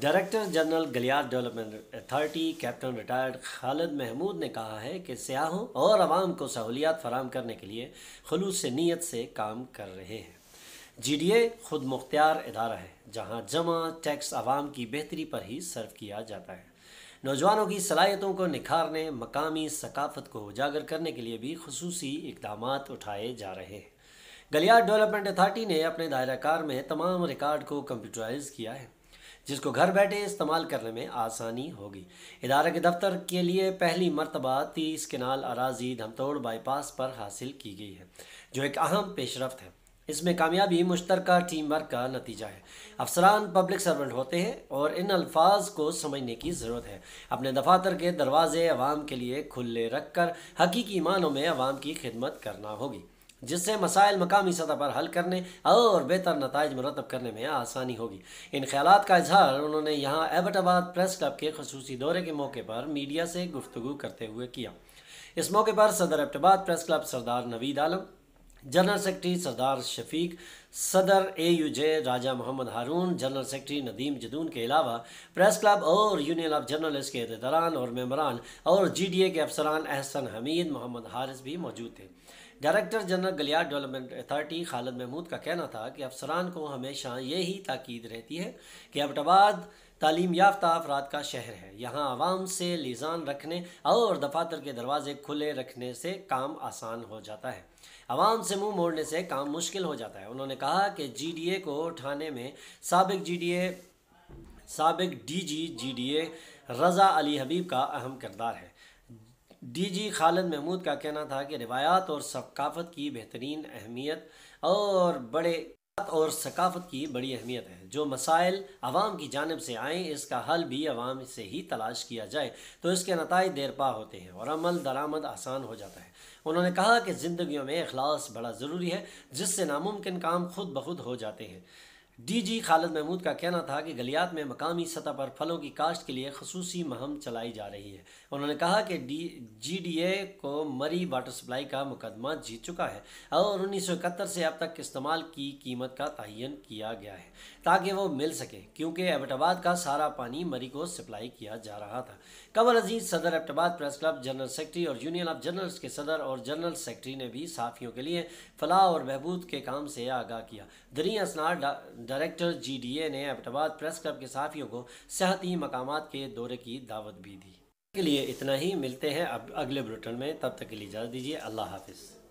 director general Galiyat development authority captain retired Khalid Mahmood ने कहा है कि सयाहों और आवाम को सहूलियात फराम करने के लिए खलूस नीयत से काम कर रहे हैं जी डी ए खुद मुख्तार इदारा है जहाँ जमा टैक्स आवाम की बेहतरी पर ही सर्व किया जाता है नौजवानों की सलाहियतों को निखारने मकामी सकाफत को उजागर करने के लिए भी खसूस इकदाम उठाए जा रहे हैं गलियात डेवलपमेंट अथॉरिटी ने अपने दायराकार में तमाम रिकॉर्ड को कंप्यूटराइज किया है जिसको घर बैठे इस्तेमाल करने में आसानी होगी इदारे के दफ्तर के लिए पहली मरतबा तीस किनाल अराजी धमतोड़ बाईपास पर हासिल की गई है जो एक अहम पेशरफ है इसमें कामयाबी मुश्तर टीम वर्क का नतीजा है अफसरान पब्लिक सर्वेंट होते हैं और इन अल्फाज को समझने की ज़रूरत है अपने दफातर के दरवाजे अवाम के लिए खुले रखकर हकीकी मानों में अवाम की खिदमत करना होगी जिससे मसाइल मकामी सतह पर हल करने और बेहतर नतज मरतब करने में आसानी होगी इन ख्याल का इजहार उन्होंने यहाँ एबटाबाद प्रेस क्लब के खसूसी दौरे के मौके पर मीडिया से गुफ्तु करते हुए किया इस मौके पर सदर Abbottabad press club Sardar Naveed Alam general secretary Sardar Shafiq सदर A UJ Raja Mohammad Haroon general secretary Nadeem Jadoon के अलावा प्रेस क्लब और यूनियन ऑफ जर्नलिस्ट के अहदेदारान और मेम्बरान और जी डी ए के अफसरान एहसन हमीद मोहम्मद हारिस भी मौजूद थे director general Galiyat development authority Khalid Mahmood का कहना था कि अफसरान को हमेशा यही ताकीद रहती है कि अबटाबाद तालीम याफ्ता अफराद का शहर है यहाँ आवाम से लीजान रखने और दफातर के दरवाजे खुले रखने से काम आसान हो जाता है आवाम से मुंह मोड़ने से काम मुश्किल हो जाता है उन्होंने कहा कि जीडीए को उठाने में सबक जीडीए सबक डीजी जीडीए रज़ा अली हबीब का अहम किरदार है डीजी खालिद महमूद का कहना था कि रिवायात और सकाफत की बेहतरीन अहमियत और बड़े और सकाफत की बड़ी अहमियत है जो मसाइल आवाम की जानब से आए इसका हल भी आवाम से ही तलाश किया जाए तो इसके नतज देर पा होते हैं और अमल दरामद आसान हो जाता है उन्होंने कहा कि ज़िंदगी में अखलास बड़ा ज़रूरी है जिससे नामुमकिन काम खुद बखुद हो जाते हैं डीजी खालिद महमूद का कहना था कि गलियात में मकामी सतह पर फलों की काश्त के लिए खसूस मुहम चलाई जा रही है उन्होंने कहा कि डी जी डी ए को मरी वाटर सप्लाई का मुकदमा जीत चुका है और उन्नीस सौ इकहत्तर से अब तक इस्तेमाल की कीमत का तयन किया गया है ताकि वो मिल सके क्योंकि एबटाबाद का सारा पानी मरी को सप्लाई किया जा रहा था कंवर अजीज सदर Abbottabad press club general secretary और यूनियन ऑफ जर्नल्स के सदर और जनरल सेक्रेटरी ने भी साफियों के लिए फलाह और बहबूद के काम से आगाह किया दरिया असनार डायरेक्टर जीडीए ने अहमदाबाद प्रेस क्लब के साफियों को सियाती मकाम के दौरे की दावत भी दी के लिए इतना ही मिलते हैं अब अगले बुलेटिन में तब तक के लिए इजाज़त दीजिए अल्लाह हाफिज़